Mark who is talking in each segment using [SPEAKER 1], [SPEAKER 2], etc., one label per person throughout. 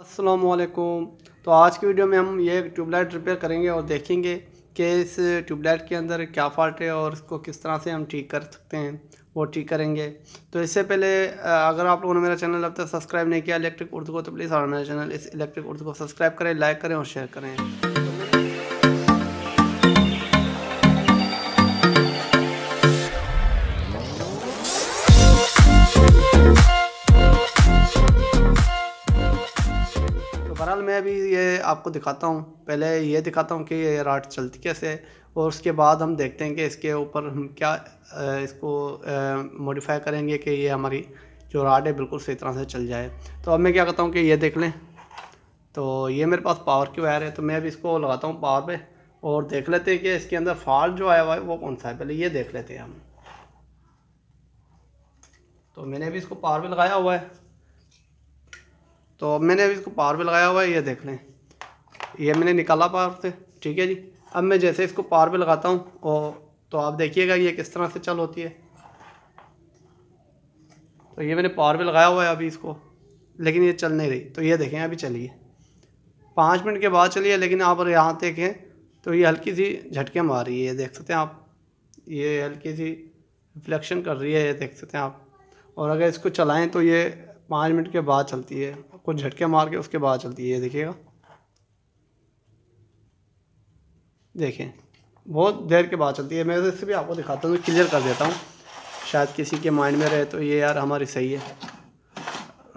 [SPEAKER 1] असलकुम तो आज की वीडियो में हम ये ट्यूबलाइट रिपेयर करेंगे और देखेंगे कि इस ट्यूबलाइट के अंदर क्या फॉल्ट है और इसको किस तरह से हम ठीक कर सकते हैं वो ठीक करेंगे तो इससे पहले अगर आप लोगों ने मेरा चैनल अब तक सब्सक्राइब नहीं किया इलेक्ट्रिक उर्दू को तो प्लीज़ हमारा मेरा चैनल इस इलेक्ट्रिक उर्दू को सब्सक्राइब करें लाइक करें और शेयर करें फ़िलहाल मैं अभी ये आपको दिखाता हूँ पहले ये दिखाता हूँ कि ये राट चलती कैसे है और उसके बाद हम देखते हैं कि इसके ऊपर हम क्या इसको मॉडिफाई करेंगे कि ये हमारी जो राड है बिल्कुल सही तरह से चल जाए तो अब मैं क्या करता हूँ कि ये देख लें तो ये मेरे पास पावर की वायर है तो मैं अभी इसको लगाता हूँ पावर पर और देख लेते हैं कि इसके अंदर फॉल्ट जो आया हुआ है वो कौन सा है पहले ये देख लेते हैं हम तो मैंने अभी इसको पावर पर लगाया हुआ है तो अब मैंने अभी इसको पावर पे लगाया हुआ है ये देख लें ये मैंने निकाला पावर से ठीक है जी अब मैं जैसे इसको पावर पे लगाता हूँ और तो आप देखिएगा ये किस तरह से चल होती है तो ये मैंने पावर पे लगाया हुआ है अभी इसको लेकिन ये चल नहीं रही तो ये देखें अभी चलिए पाँच मिनट के बाद चलिए लेकिन आप यहाँ देखें तो ये हल्की सी झटके मार रही है ये देख सकते हैं आप ये हल्की सी रिफ्लेक्शन कर रही है ये देख सकते हैं आप और अगर इसको चलाएं तो ये पाँच मिनट के बाद चलती है कुछ झटके मार के उसके बाद चलती है ये देखिएगा देखें बहुत देर के बाद चलती है मैं इससे भी आपको दिखाता हूँ क्लियर कर देता हूँ शायद किसी के माइंड में रहे तो ये यार हमारी सही है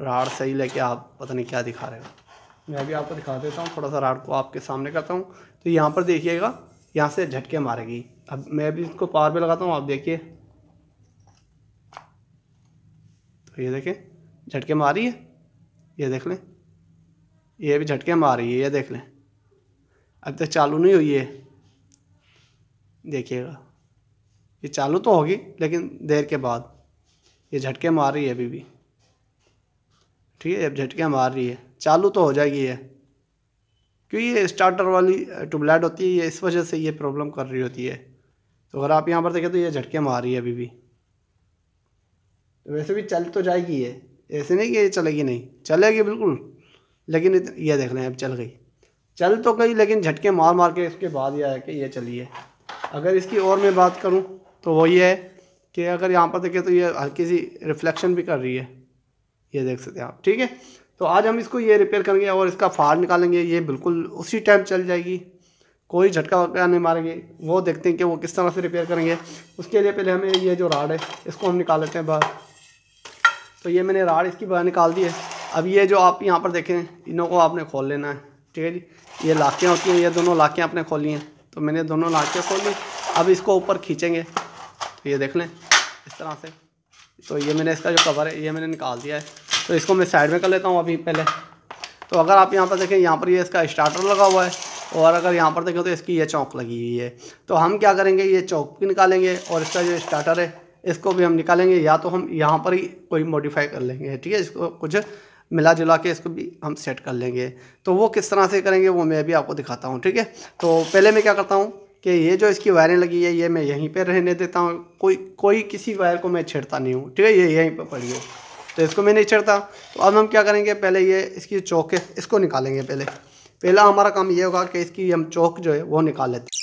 [SPEAKER 1] राड सही लेके आप पता नहीं क्या दिखा रहे हो मैं भी आपको दिखा देता हूँ थोड़ा सा राड को आपके सामने करता हूँ तो यहाँ पर देखिएगा यहाँ से झटके मारेगी अब मैं भी इसको पार पर लगाता हूँ आप देखिए तो ये देखें झटके मार रही है ये देख लें ये भी झटके मार रही है ये देख लें अब तक चालू नहीं हुई है देखिएगा ये चालू तो होगी लेकिन देर के बाद ये झटके मार रही है अभी भी ठीक है अब झटके मार रही है चालू तो हो जाएगी ये क्योंकि ये स्टार्टर वाली ट्यूबलाइट होती है ये इस वजह से ये प्रॉब्लम कर रही होती है तो अगर आप यहाँ पर देखें तो ये झटके मार रही है अभी भी तो वैसे भी चल तो जाएगी ये ऐसे नहीं कि ये चलेगी नहीं चलेगी बिल्कुल लेकिन ये देख लें अब चल गई चल तो गई लेकिन झटके मार मार के इसके बाद ये आया कि ये चली है अगर इसकी और मैं बात करूँ तो वो ये है कि अगर यहाँ पर देखें तो ये हल्की सी रिफ्लेक्शन भी कर रही है ये देख सकते हैं आप ठीक है तो आज हम इसको ये रिपेयर करेंगे और इसका फाड़ निकालेंगे ये बिल्कुल उसी टाइम चल जाएगी कोई झटका वटका नहीं मारेंगे वो देखते हैं कि वो किस तरह से रिपेयर करेंगे उसके लिए पहले हमें ये जो राड है इसको हम निकाल लेते हैं बाहर तो ये मैंने राड इसकी बाहर निकाल दी है अब ये जो आप यहाँ पर देखें इनों को आपने खोल लेना है ठीक है जी ये लाखें होती हैं ये दोनों लाखें आपने खोली हैं तो मैंने दोनों लाखें ली अब इसको ऊपर खींचेंगे तो ये देख लें इस तरह से तो ये मैंने इसका जो कवर है ये मैंने निकाल दिया है तो इसको मैं साइड में कर लेता हूँ अभी पहले तो अगर आप यहाँ पर देखें यहाँ पर ये इसका स्टार्टर लगा हुआ है और अगर यहाँ पर देखें तो इसकी ये चौक लगी हुई है तो हम क्या करेंगे ये चौक भी निकालेंगे और इसका जो स्टार्टर है इसको भी हम निकालेंगे या तो हम यहाँ पर ही कोई मॉडिफाई कर लेंगे ठीक है इसको कुछ मिला जुला के इसको भी हम सेट कर लेंगे तो वो किस तरह से करेंगे वो मैं भी आपको दिखाता हूँ ठीक है तो पहले मैं क्या करता हूँ कि ये जो इसकी वायरें लगी है ये मैं यहीं पर रहने देता हूँ कोई कोई किसी वायर को मैं छेड़ता नहीं हूँ ठीक है ये यहीं पर पड़ी है तो इसको मैं नहीं छेड़ता तो अब हम क्या करेंगे पहले ये इसकी चौक है इसको निकालेंगे पहले पहला हमारा काम ये होगा कि इसकी हम चौक जो है वो निकाल लेते हैं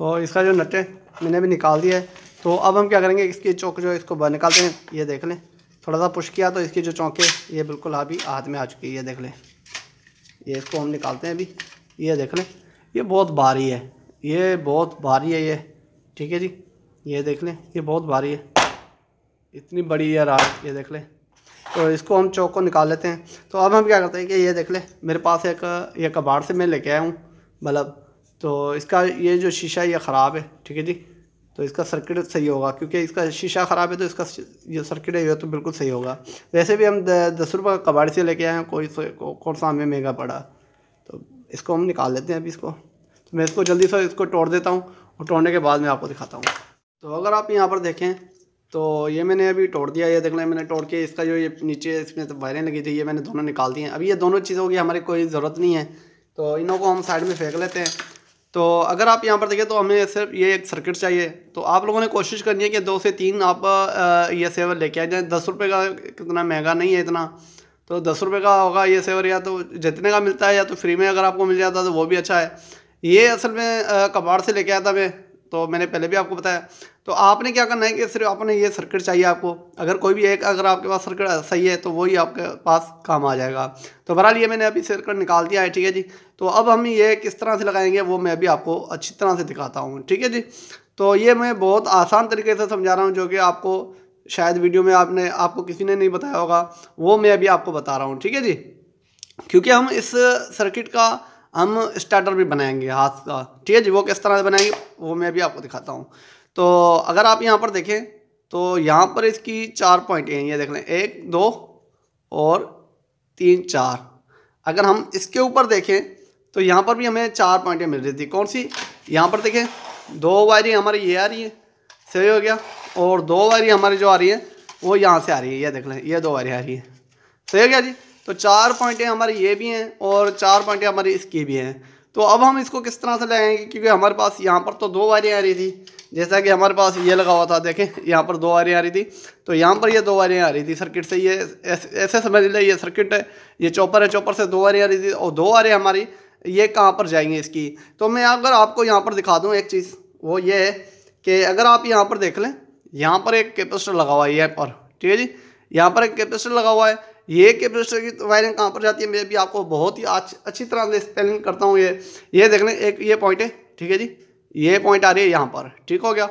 [SPEAKER 1] तो इसका जो नट है मैंने भी निकाल दिया है तो अब हम क्या करेंगे इसकी चौक जो है इसको बाहर निकालते हैं ये देख लें थोड़ा सा पुश किया तो इसकी जो चौक है ये बिल्कुल अभी हाथ में आ चुकी है ये देख लें ये इसको हम निकालते हैं अभी ये देख लें ये बहुत भारी है ये बहुत भारी है ये ठीक है जी ये देख लें ये बहुत भारी है इतनी बड़ी है रात ये देख लें तो इसको हम चौक को निकाल लेते हैं तो अब हम क्या करते हैं कि ये देख लें मेरे पास एक ये कबाड़ से मैं लेके आया हूँ मतलब तो इसका ये जो शीशा ये ख़राब है ठीक है जी तो इसका सर्किट सही होगा क्योंकि इसका शीशा ख़राब है तो इसका जो सर्किट है ये तो बिल्कुल सही होगा वैसे भी हम दस रुपये का कबाड़ से लेके आए हैं कोई कौन सा हमें महंगा पड़ा तो इसको हम निकाल लेते हैं अभी इसको तो मैं इसको जल्दी से इसको तोड़ देता हूँ और तोड़ने के बाद मैं आपको दिखाता हूँ तो अगर आप यहाँ पर देखें तो ये मैंने अभी तोड़ दिया ये देख लें मैंने तोड़ के इसका जो ये नीचे इसमें तो वायरें लगी थी ये मैंने दोनों निकाल दी हैं अभी ये दोनों चीज़ों की हमारी कोई ज़रूरत नहीं है तो इनों को हम साइड में फेंक लेते हैं तो अगर आप यहाँ पर देखें तो हमें सिर्फ ये एक सर्किट चाहिए तो आप लोगों ने कोशिश करनी है कि दो से तीन आप ये सेवर लेके आ जाए दस रुपये का कितना महंगा नहीं है इतना तो दस रुपये का होगा ये सेवर या तो जितने का मिलता है या तो फ्री में अगर आपको मिल जाता तो वो भी अच्छा है ये असल में कबाड़ से लेके आया था मैं तो मैंने पहले भी आपको बताया तो आपने क्या करना है कि सिर्फ आपने ये सर्किट चाहिए आपको अगर कोई भी एक अगर आपके पास सर्किट सही है तो वही आपके पास काम आ जाएगा तो बहरहाल ये मैंने अभी सर्किट निकाल दिया है ठीक है जी तो अब हम ये किस तरह से लगाएंगे वो मैं अभी आपको अच्छी तरह से दिखाता हूँ ठीक है जी तो ये मैं बहुत आसान तरीके से समझा रहा हूँ जो कि आपको शायद वीडियो में आपने आपको किसी ने नहीं बताया होगा वो मैं अभी आपको बता रहा हूँ ठीक है जी क्योंकि हम इस सर्किट का हम स्टार्टर भी बनाएंगे हाथ का ठीक है जी वो किस तरह से बनाएंगे वो मैं भी आपको दिखाता हूँ तो अगर आप यहाँ पर देखें तो यहाँ पर इसकी चार पॉइंट हैं ये देख लें एक दो और तीन चार अगर हम इसके ऊपर देखें तो यहाँ पर भी हमें चार पॉइंटें मिल रही थी कौन सी यहाँ पर देखें दो वायरें हमारी ये आ रही है सही हो गया और दो वायरें हमारी जो आ रही है वो यहाँ से आ रही है ये देख लें ये दो वायरें आ रही है सही हो गया जी तो चार पॉइंटें हमारी ये भी हैं और चार पॉइंटें हमारी इसकी भी हैं तो अब हम इसको किस तरह से लगाएंगे क्योंकि हमारे पास यहाँ पर तो दो वायरें आ रही थी जैसा कि हमारे पास ये लगा हुआ था देखें यहाँ पर दो वायरें आ रही थी तो यहाँ पर ये दो वायरें आ रही थी सर्किट से ये ऐसे समझ लें ये सर्किट है ये चौपर है चौपर से दो वायरें आ रही थी और दो वायरें हमारी ये कहाँ पर जाएंगी इसकी तो मैं अगर आपको यहाँ पर दिखा दूँ एक चीज़ वो ये है कि अगर आप यहाँ पर देख लें यहाँ पर एक कैपेसिटर लगा हुआ है ये पर ठीक है जी यहाँ पर एक कैपेसिटर लगा हुआ है ये कैपेसिटर की तो वायरिंग कहाँ पर जाती है मैं भी आपको बहुत ही अच्छी तरह से स्पेलिंग करता हूँ ये ये देख लें एक ये पॉइंट है ठीक है जी ये पॉइंट आ रही है यहाँ पर ठीक हो गया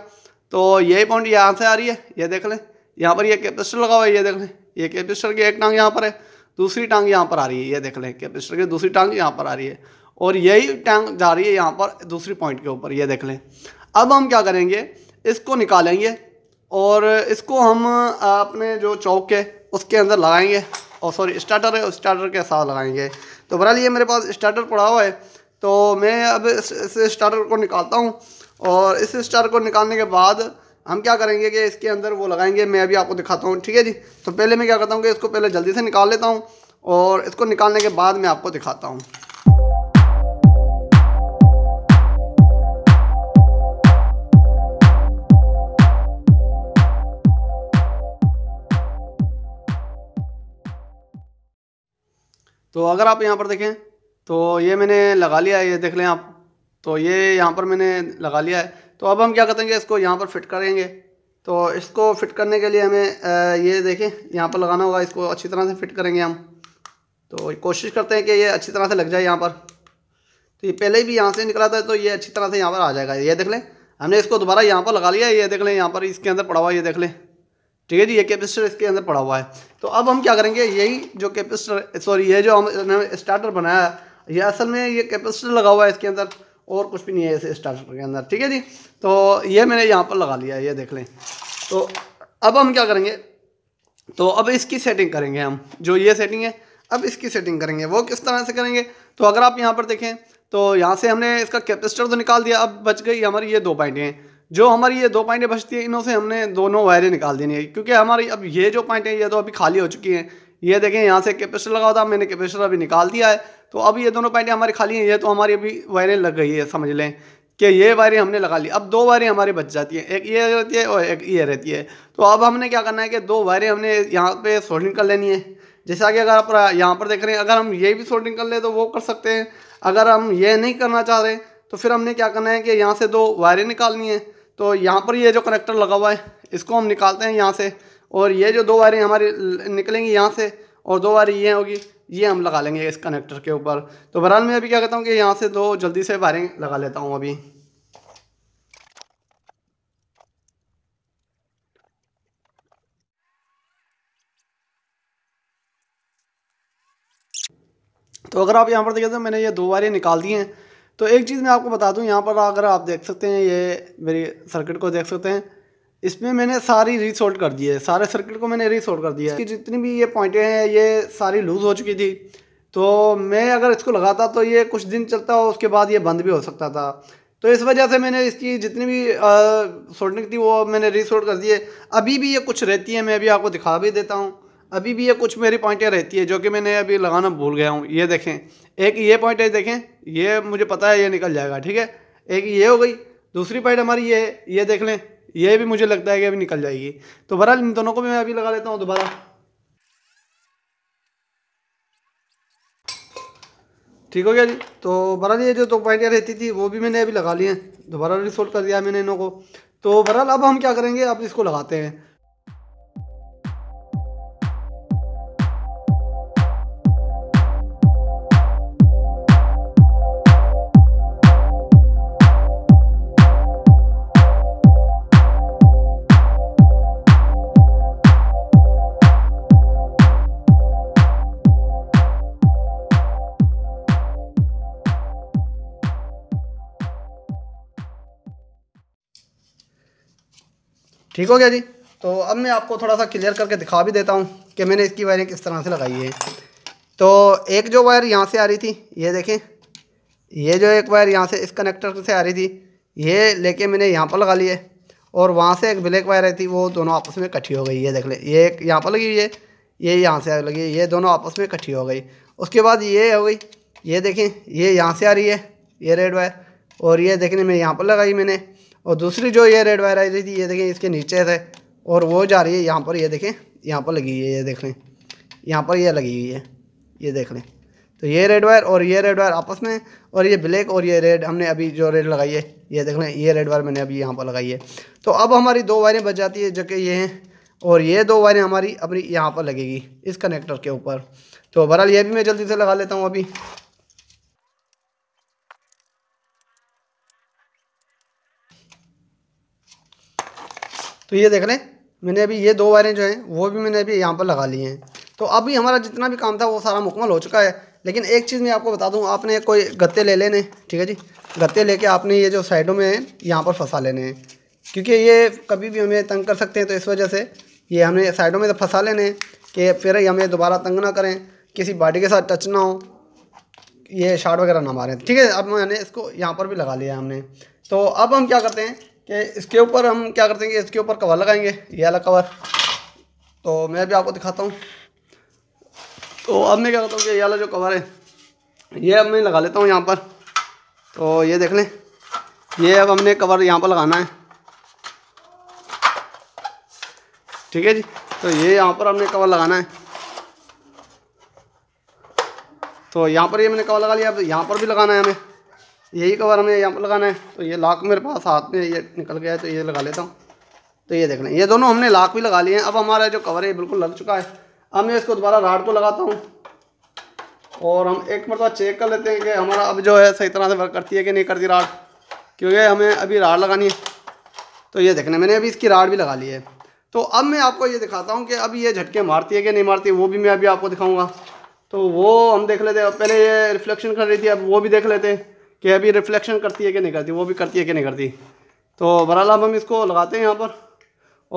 [SPEAKER 1] तो ये पॉइंट यहाँ से आ रही है ये देख लें यहाँ पर ये कैपेस्टर लगा हुआ है ये देख लें ये कैपेस्टर की एक टांग यहाँ पर है दूसरी टांग यहाँ पर आ रही है ये देख लें कैपेस्टर की दूसरी टांग यहाँ पर आ रही है और यही टांग जा रही है यहाँ पर दूसरी पॉइंट के ऊपर ये देख लें अब हम क्या करेंगे इसको निकालेंगे और इसको हम अपने जो चौक है उसके अंदर लगाएंगे और सॉरी स्टार्टर है स्टार्टर के साथ लगाएंगे तो बहरहाल ये मेरे पास स्टार्टर पड़ा हुआ है तो मैं अब इस, इस स्टार्टर को निकालता हूँ और इस स्टार्टर को निकालने के बाद हम क्या करेंगे कि इसके अंदर वो लगाएंगे मैं अभी आपको दिखाता हूँ ठीक है जी तो पहले मैं क्या करता हूँ कि इसको पहले जल्दी से निकाल लेता हूँ और इसको निकालने के बाद मैं आपको दिखाता हूँ तो अगर आप यहाँ पर देखें तो ये मैंने लगा लिया है ये देख लें आप तो ये यहाँ पर मैंने लगा लिया है तो अब हम क्या करेंगे इसको यहाँ पर फिट करेंगे तो इसको फिट करने के लिए हमें ये देखें यहाँ पर लगाना होगा इसको अच्छी तरह से फिट करेंगे हम तो कोशिश करते हैं कि ये अच्छी तरह से लग जाए यहाँ पर तो ये पहले भी यहाँ से निकला था तो ये अच्छी तरह से यहाँ पर आ जाएगा ये देख लें हमने इसको दोबारा यहाँ पर लगा लिया ये देख लें यहाँ पर इसके अंदर पड़ा हुआ ये देख लें ठीक है जी ये कैपेसिटर इसके अंदर पड़ा हुआ है तो अब हम क्या करेंगे यही जो कैपेसिटर सॉरी ये जो हमने स्टार्टर बनाया ये असल में ये कैपेसिटर लगा हुआ है इसके अंदर और कुछ भी नहीं है इस स्टार्टर के अंदर ठीक है जी तो ये मैंने यहाँ पर लगा लिया है ये देख लें तो अब हम क्या करेंगे तो अब इसकी सेटिंग करेंगे हम जो ये सेटिंग है अब इसकी सेटिंग करेंगे वो किस तरह से करेंगे तो अगर आप यहाँ पर देखें तो यहाँ से हमने इसका कैपेसिटर तो निकाल दिया अब बच गई हमारी ये दो पॉइंटें हैं जो हमारी ये दो पॉइंटें बचती हैं इनों से हमने दोनों वायरें निकाल देनी है क्योंकि हमारी अब ये जो पॉइंटें ये तो अभी खाली हो चुकी हैं ये देखें यहाँ से कैपेसिटर लगा था मैंने कैपेसिटर अभी निकाल दिया है तो अब ये दोनों पॉइंटें हमारी खाली हैं ये तो हमारी अभी वायरें लग गई है समझ लें कि ये वायरें हमने लगा ली अब दो वायरें हमारी बच जाती हैं एक ये रहती है और एक ये रहती है तो अब हमने क्या करना है कि दो वायरें हमने यहाँ पर सोल्डिंग कर लेनी है जैसा कि अगर आप यहाँ पर देख रहे हैं अगर हम ये भी सोल्डिंग कर ले तो वो कर सकते हैं अगर हम ये नहीं करना चाह रहे तो फिर हमने क्या करना है कि यहाँ से दो वायरें निकालनी है तो यहाँ पर ये जो कनेक्टर लगा हुआ है इसको हम निकालते हैं यहाँ से और ये जो दो वायरें हमारी निकलेंगी यहाँ से और दो वायरें ये होगी ये हम लगा लेंगे इस कनेक्टर के ऊपर तो बहरहाल मैं अभी क्या कहता हूँ कि यहाँ से दो जल्दी से वायरिंग लगा लेता हूँ अभी तो अगर आप यहाँ पर देखिए तो मैंने ये दो वायरें निकाल दी हैं तो एक चीज़ मैं आपको बता दूं यहाँ पर अगर आप देख सकते हैं ये मेरी सर्किट को देख सकते हैं इसमें मैंने सारी रीसोल्ट कर दी है सारे सर्किट को मैंने रीसोल्ट कर दिया है जितनी भी ये पॉइंटें हैं ये सारी लूज़ हो चुकी थी तो मैं अगर इसको लगाता तो ये कुछ दिन चलता और उसके बाद ये बंद भी हो सकता था तो इस वजह से मैंने इसकी जितनी भी सोल्टिंग थी वो मैंने रीसोल्ट कर दी है अभी भी ये कुछ रहती है मैं अभी आपको दिखा भी देता हूँ अभी भी ये कुछ मेरी पॉइंटें रहती है जो कि मैंने अभी लगाना भूल गया हूँ ये देखें एक ये पॉइंट है देखें ये मुझे पता है ये निकल जाएगा ठीक है एक ये हो गई दूसरी पॉइंट हमारी ये है ये देख लें ये भी मुझे लगता है कि अभी निकल जाएगी तो बहरहाल इन दोनों को भी मैं अभी लगा लेता हूँ दोबारा ठीक हो गया जी तो बहरहाल ये जो दो पॉइंटियाँ रहती थी वो भी मैंने अभी लगा ली हैं दोबारा रिसोल्ट कर दिया मैंने इनों को तो बहरहाल अब हम क्या करेंगे अब इसको लगाते हैं ठीक हो गया जी तो अब मैं आपको थोड़ा सा क्लियर करके दिखा भी देता हूँ कि मैंने इसकी वायरिंग किस तरह से लगाई है तो एक जो वायर यहाँ से आ रही थी ये देखें ये जो एक वायर यहाँ से इस कनेक्टर से आ रही थी ये लेके मैंने यहाँ पर लगा ली है और वहाँ से एक ब्लैक वायर आई थी वो दोनों आपस में इकट्ठी हो गई ये देख ले ये एक यहाँ पर लगी हुई है ये यहाँ से लगी ये दोनों आपस में इकट्ठी हो गई उसके बाद ये हो गई ये देखें ये यहाँ से आ रही है ये रेड वायर और ये देखने में यहाँ पर लगाई मैंने और दूसरी जो ये रेड वायर आई रही थी ये देखें इसके नीचे से और वो जा रही है यहाँ पर ये देखें यहाँ पर लगी हुई है ये देख लें यहाँ पर यह लगी हुई है ये देख लें तो ये रेड वायर और ये रेड वायर आपस में और ये ब्लैक और ये रेड हमने अभी जो रेड लगाई है ये देख लें ये रेड वायर मैंने अभी यहाँ पर लगाई है तो अब हमारी दो वायरें बच जाती है जो कि ये हैं और ये दो वायरें हमारी अपनी यहाँ पर लगेगी इस कनेक्टर के ऊपर तो बहरहाल ये भी मैं जल्दी से लगा लेता हूँ अभी तो ये देख लें मैंने अभी ये दो वायरें जो हैं वो भी मैंने अभी यहाँ पर लगा ली हैं तो अभी हमारा जितना भी काम था वो सारा मुकमल हो चुका है लेकिन एक चीज़ मैं आपको बता दूँ आपने कोई गत्ते ले लेने ठीक है जी गत्ते लेके आपने ये जो साइडों में हैं यहाँ पर फंसा लेने हैं क्योंकि ये कभी भी हमें तंग कर सकते हैं तो इस वजह से ये हमें साइडों में तो फंसा लेने हैं कि फिर हमें दोबारा तंग ना करें किसी बाडी के साथ टच ना हो ये शार्ट वगैरह ना मारें ठीक है अब मैंने इसको यहाँ पर भी लगा लिया हमने तो अब हम क्या करते हैं कि इसके ऊपर हम क्या करते हैं इसके ऊपर कवर लगाएंगे ये वाला कवर तो मैं भी आपको दिखाता हूँ तो अब मैं क्या करता हूँ कि ये वाला जो कवर है ये अब मैं लगा लेता हूँ यहाँ पर तो ये देख लें ये अब हमने कवर यहाँ पर लगाना है ठीक है जी तो ये यहाँ पर हमने कवर लगाना है तो यहाँ पर ये मैंने कवर लगा लिया अब यहाँ पर भी लगाना है हमें यही कवर हमें यहाँ पर लगाना है तो ये लाख मेरे पास हाथ में ये निकल गया है तो ये लगा लेता हूँ तो ये देख लें ये दोनों हमने लाख भी लगा लिए हैं अब हमारा जो कवर है बिल्कुल लग चुका है अब मैं इसको दोबारा राड को लगाता हूँ और हम एक मरतबा चेक कर लेते हैं कि हमारा अब जो है सही तरह से वर्क करती है कि नहीं करती राड क्योंकि हमें अभी राड लगानी है तो ये देखना मैंने अभी इसकी राड भी लगा ली है तो अब मैं आपको ये दिखाता हूँ कि अब ये झटके मारती है कि नहीं मारती वो भी मैं अभी आपको दिखाऊँगा तो वो हम देख लेते हैं पहले ये रिफ्लेक्शन कर रही थी अब वो भी देख लेते हैं कि अभी रिफ्लेक्शन करती है कि नहीं करती वो भी करती है कि नहीं करती तो बहरहाल हम इसको लगाते हैं यहाँ पर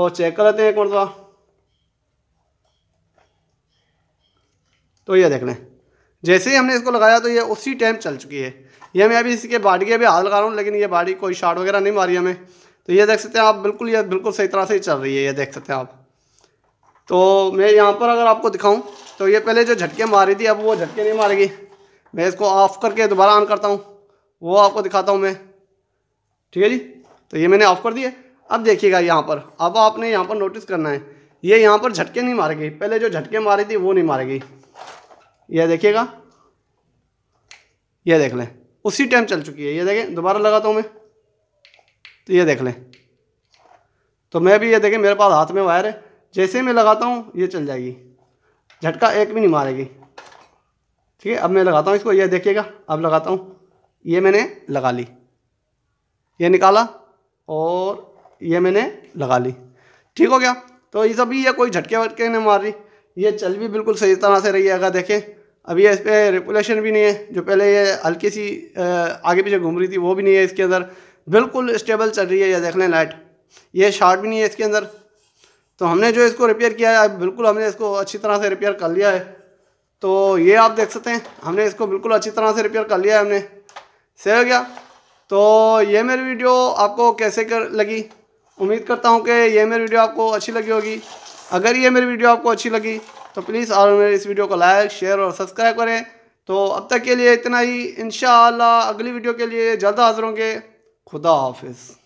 [SPEAKER 1] और चेक कर लेते हैं एक मरतबा तो ये देख लें जैसे ही हमने इसको लगाया तो ये उसी टाइम चल चुकी है ये मैं अभी इसके बाडी के भी हाथ लगा रहा हूँ लेकिन ये बाडी कोई शार्ट वगैरह नहीं मारी हमें तो ये देख सकते हैं आप बिल्कुल ये बिल्कुल सही तरह से ही चल रही है ये देख सकते हैं आप तो मैं यहाँ पर अगर आपको दिखाऊँ तो ये पहले जो झटके मारी थी अब वो झटके नहीं मारेगी मैं इसको ऑफ करके दोबारा ऑन करता हूँ वो आपको दिखाता हूँ मैं ठीक है जी तो ये मैंने ऑफ कर दिया अब देखिएगा यहाँ पर अब आपने यहाँ पर नोटिस करना है ये यहाँ पर झटके नहीं मारेगी पहले जो झटके मारी थी वो नहीं मारेगी यह देखिएगा यह देख लें उसी टाइम चल चुकी है ये देखें दोबारा लगाता हूँ मैं तो ये देख लें तो मैं भी ये देखें मेरे पास हाथ में वायर है जैसे ही मैं लगाता हूँ ये चल जाएगी झटका एक भी नहीं मारेगी ठीक है अब मैं लगाता हूँ इसको ये देखिएगा अब लगाता हूँ ये मैंने लगा ली ये निकाला और ये मैंने लगा ली ठीक हो गया तो ये सभी ये कोई झटके वटके नहीं मार रही ये चल भी बिल्कुल सही तरह से रही है अगर देखें अभी इस पर रेपुलेशन भी नहीं है जो पहले ये हल्की सी आगे पीछे घूम रही थी वो भी नहीं है इसके अंदर बिल्कुल स्टेबल चल रही है ये देख लें लाइट ये शार्ट भी नहीं है इसके अंदर तो हमने जो इसको रिपेयर किया है बिल्कुल हमने इसको अच्छी तरह से रिपेयर कर लिया है तो ये आप देख सकते हैं हमने इसको बिल्कुल अच्छी तरह से रिपेयर कर लिया है हमने सही हो गया तो ये मेरी वीडियो आपको कैसे कर लगी उम्मीद करता हूँ कि ये मेरी वीडियो आपको अच्छी लगी होगी अगर ये मेरी वीडियो आपको अच्छी लगी तो प्लीज़ और मेरे इस वीडियो को लाइक शेयर और सब्सक्राइब करें तो अब तक के लिए इतना ही इन अगली वीडियो के लिए जल्द हाजिर होंगे खुदा हाफिज़